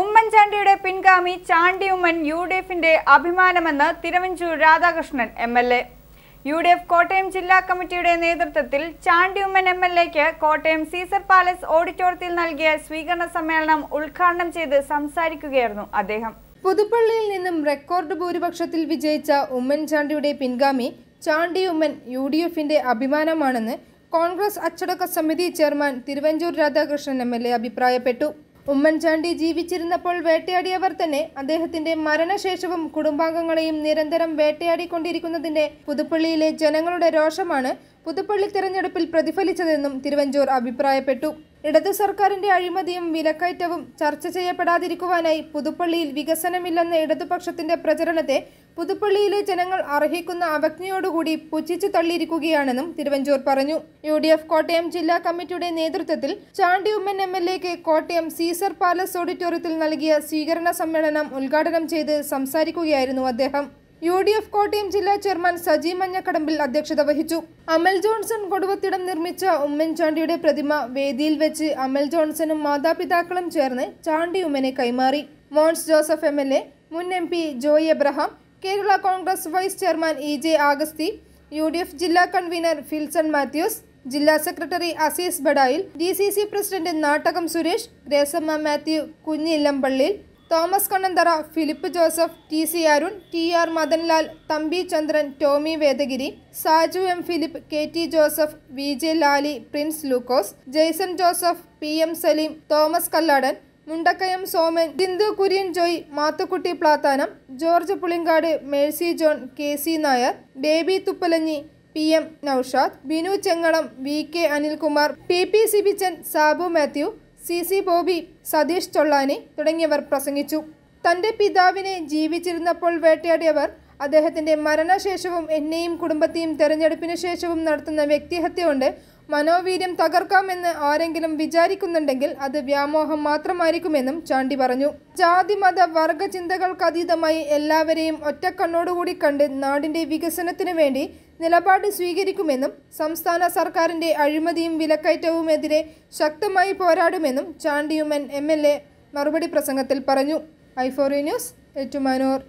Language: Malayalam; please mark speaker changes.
Speaker 1: ഉമ്മൻചാണ്ടിയുടെ പിൻഗാമി ചാണ്ടി ഉമ്മൻ യു ഡി എഫിന്റെ അഭിമാനമെന്ന് Thiruvanchoor Radhakrishnan M L A U D F Kottayam ജില്ലാ കമ്മിറ്റിയുടെ നേതൃത്വത്തിൽ ചാണ്ടി ഉമ്മൻ എം എൽ എക്ക് കോട്ടയം സീസർ പാലസ് ഓഡിറ്റോറിയത്തിൽ നൽകിയ സ്വീകരണ സമ്മേളനം ഉദ്ഘാടനം ചെയ്ത് സംസാരിക്കുകയായിരുന്നു അദ്ദേഹം
Speaker 2: പുതുപ്പള്ളിയിൽ നിന്നും റെക്കോർഡ് ഭൂരിപക്ഷത്തിൽ വിജയിച്ച ഉമ്മൻചാണ്ടിയുടെ പിൻഗാമി ചാണ്ടി ഉമ്മൻ യു ഡി എഫിന്റെ അഭിമാനമാണെന്ന് കോൺഗ്രസ് അച്ചടക്ക സമിതി chairman Thiruvanchoor Radhakrishnan M L A അഭിപ്രായപ്പെട്ടു ഉമ്മൻചാണ്ടി ജീവിച്ചിരുന്നപ്പോൾ വേട്ടയാടിയവർ തന്നെ അദ്ദേഹത്തിന്റെ മരണശേഷവും കുടുംബാംഗങ്ങളെയും നിരന്തരം വേട്ടയാടിക്കൊണ്ടിരിക്കുന്നതിന്റെ പുതുപ്പള്ളിയിലെ ജനങ്ങളുടെ രോഷമാണ് പുതുപ്പള്ളി തിരഞ്ഞെടുപ്പിൽ പ്രതിഫലിച്ചതെന്നും തിരുവഞ്ചൂർ അഭിപ്രായപ്പെട്ടു ഇടതു സർക്കാരിന്റെ അഴിമതിയും വിലക്കയറ്റവും ചർച്ച ചെയ്യപ്പെടാതിരിക്കുവാനായി പുതുപ്പള്ളിയിൽ വികസനമില്ലെന്ന ഇടതുപക്ഷത്തിന്റെ പ്രചരണത്തെ പുതുപ്പള്ളിയിലെ ജനങ്ങൾ അർഹിക്കുന്ന അവജ്ഞയോടുകൂടി പുച്ഛിച്ചു തള്ളിയിരിക്കുകയാണെന്നും തിരുവഞ്ചൂർ പറഞ്ഞു യു ഡി എഫ് കോട്ടയം ജില്ലാ കമ്മിറ്റിയുടെ നേതൃത്വത്തിൽ ചാണ്ടി ഉമ്മൻ എം എൽ എക്ക് കോട്ടയം സീസർ പാലസ് ഓഡിറ്റോറിയത്തിൽ നൽകിയ സ്വീകരണ സമ്മേളനം ഉദ്ഘാടനം ചെയ്ത് സംസാരിക്കുകയായിരുന്നു അദ്ദേഹം യു ഡി എഫ് കോട്ടയം ജില്ലാ ചെയർമാൻ സജി മഞ്ഞക്കടമ്പിൽ അധ്യക്ഷത വഹിച്ചു അമൽ ജോൺസൺ കൊടുവത്തിടം നിർമ്മിച്ച ഉമ്മൻചാണ്ടിയുടെ പ്രതിമ വേദിയിൽ വെച്ച് അമൽ ജോൺസണും മാതാപിതാക്കളും ചേർന്ന് ചാണ്ടി ഉമ്മനെ കൈമാറി Mons Joseph M L A മുൻ M P Joy Abraham Kerala Congress vice chairman E J Augusthy U D F ജില്ലാ കൺവീനർ ഫിൽസൺ മാത്യൂസ് ജില്ലാ secretary Azeez Badayil D C C president Nattakom Suresh Graceamma Mathew Kunjillampallil Thomas Kannanthara Philip Joseph T C Arun T R Madanlal Thampi Chandran Tomy Vedagiri Saju M Philip K T Joseph V J Lali Prince Lukose Jaison Joseph P M Saleem Thomas Kalladan Mundakayam Soman Jindu Kurian Joy Mathukutty Plathanam George Pulinkad Mercy John K C Nair Baby Thuppalanji P M Noushad Binu Chengalam V K Anilkumar P P Bichan Sabu Mathew C C Bobby Satheesh Chollani തുടങ്ങിയവർ പ്രസംഗിച്ചു തൻ്റെ പിതാവിനെ ജീവിച്ചിരുന്നപ്പോൾ വേട്ടയാടിയവർ അദ്ദേഹത്തിൻ്റെ മരണശേഷവും എന്നെയും കുടുംബത്തെയും തെരഞ്ഞെടുപ്പിന് ശേഷവും നടത്തുന്ന വ്യക്തിഹത്യ കൊണ്ട് മനോവീര്യം തകർക്കാമെന്ന് ആരെങ്കിലും വിചാരിക്കുന്നുണ്ടെങ്കിൽ അത് വ്യാമോഹം മാത്രമായിരിക്കുമെന്നും ചാണ്ടി പറഞ്ഞു ജാതി മത വർഗ എല്ലാവരെയും ഒറ്റക്കണ്ണോടുകൂടി കണ്ട് നാടിന്റെ വികസനത്തിനു വേണ്ടി നിലപാട് സ്വീകരിക്കുമെന്നും സംസ്ഥാന സർക്കാരിന്റെ അഴിമതിയും വിലക്കയറ്റവുമെതിരെ ശക്തമായി പോരാടുമെന്നും ചാണ്ടിയുമൻ എം മറുപടി പ്രസംഗത്തിൽ പറഞ്ഞു ഫോർ ന്യൂസ് ഏറ്റുമാനൂർ